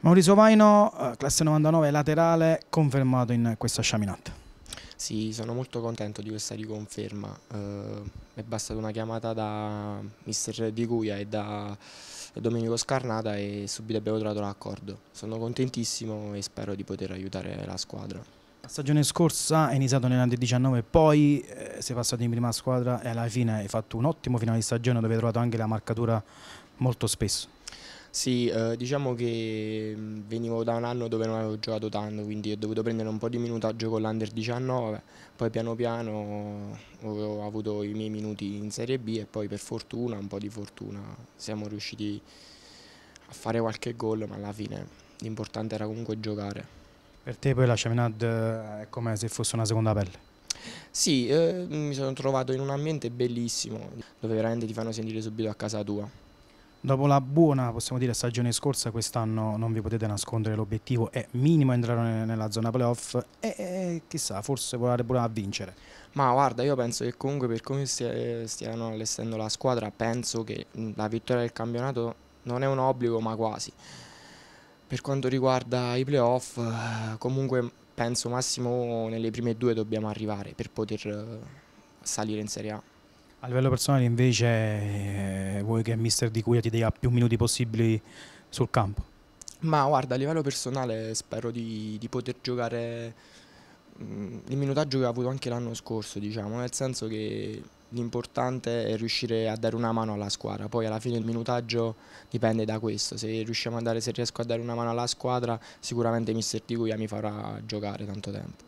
Maurizio Vaino, eh, classe 99, laterale, confermato in questa sciaminata. Sì, sono molto contento di questa riconferma. Eh, è bastata una chiamata da mister Di Guia e da Domenico Scarnata e subito abbiamo trovato l'accordo. Sono contentissimo e spero di poter aiutare la squadra. La stagione scorsa è iniziato nell'Under 19, poi eh, sei passato in prima squadra e alla fine hai fatto un ottimo finale di stagione dove hai trovato anche la marcatura molto spesso. Sì, eh, diciamo che mm, venivo da un anno dove non avevo giocato tanto, quindi ho dovuto prendere un po' di minutaggio con l'Under 19, poi piano piano ho avuto i miei minuti in Serie B e poi per fortuna, un po' di fortuna, siamo riusciti a fare qualche gol, ma alla fine l'importante era comunque giocare. Per te poi la Chaminade eh, è come se fosse una seconda pelle? Sì, eh, mi sono trovato in un ambiente bellissimo, dove veramente ti fanno sentire subito a casa tua. Dopo la buona, possiamo dire, stagione scorsa, quest'anno non vi potete nascondere l'obiettivo, è minimo entrare nella zona playoff e, e chissà, forse volare pure a vincere. Ma guarda, io penso che comunque per come stiano allestendo la squadra, penso che la vittoria del campionato non è un obbligo, ma quasi. Per quanto riguarda i playoff, comunque penso massimo nelle prime due dobbiamo arrivare per poter eh, salire in Serie A. A livello personale invece eh, vuoi che il mister di Cuglia ti dia più minuti possibili sul campo? Ma guarda, a livello personale spero di, di poter giocare mh, mm, il minutaggio che ho avuto anche l'anno scorso, diciamo, nel senso che l'importante è riuscire a dare una mano alla squadra, poi alla fine il minutaggio dipende da questo, se, dare, se riesco a dare una mano alla squadra sicuramente mister di Cuglia mi farà giocare tanto tempo.